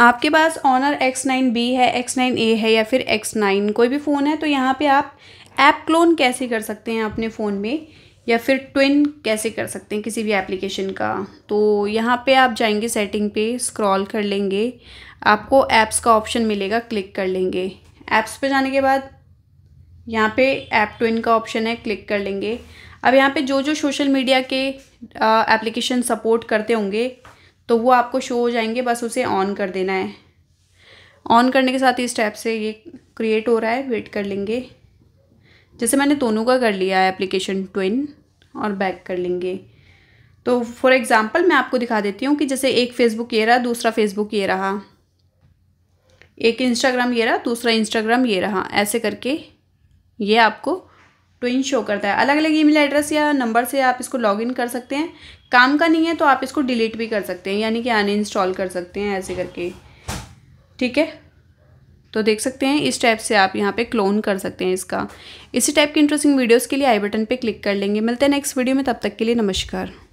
आपके पास owner X nine B है एक्स नाइन ए है या फिर एक्स नाइन कोई भी फ़ोन है तो यहाँ पे आप ऐप क्लोन कैसे कर सकते हैं अपने फ़ोन में या फिर ट्विन कैसे कर सकते हैं किसी भी एप्लीकेशन का तो यहाँ पे आप जाएंगे सेटिंग पे स्क्रॉल कर लेंगे आपको ऐप्स का ऑप्शन मिलेगा क्लिक कर लेंगे ऐप्स पे जाने के बाद यहाँ पे ऐप ट्विन का ऑप्शन है क्लिक कर लेंगे अब यहाँ पे जो जो सोशल मीडिया के एप्लीकेशन सपोर्ट करते होंगे तो वो आपको शो हो जाएंगे बस उसे ऑन कर देना है ऑन करने के साथ ही स्टेप से ये क्रिएट हो रहा है वेट कर लेंगे जैसे मैंने दोनों का कर लिया है एप्लीकेशन ट्विन और बैक कर लेंगे तो फॉर एग्ज़ाम्पल मैं आपको दिखा देती हूँ कि जैसे एक फ़ेसबुक ये रहा दूसरा फ़ेसबुक ये रहा एक इंस्टाग्राम ये रहा दूसरा इंस्टाग्राम ये रहा ऐसे करके ये आपको ट्विन शो करता है अलग अलग ईमेल एड्रेस या नंबर से आप इसको लॉगिन कर सकते हैं काम का नहीं है तो आप इसको डिलीट भी कर सकते हैं यानी कि अनइंस्टॉल कर सकते हैं ऐसे करके ठीक है तो देख सकते हैं इस टाइप से आप यहाँ पे क्लोन कर सकते हैं इसका इसी टाइप की इंटरेस्टिंग वीडियोज़ के लिए आई बटन पर क्लिक कर लेंगे मिलते हैं नेक्स्ट वीडियो में तब तक के लिए नमस्कार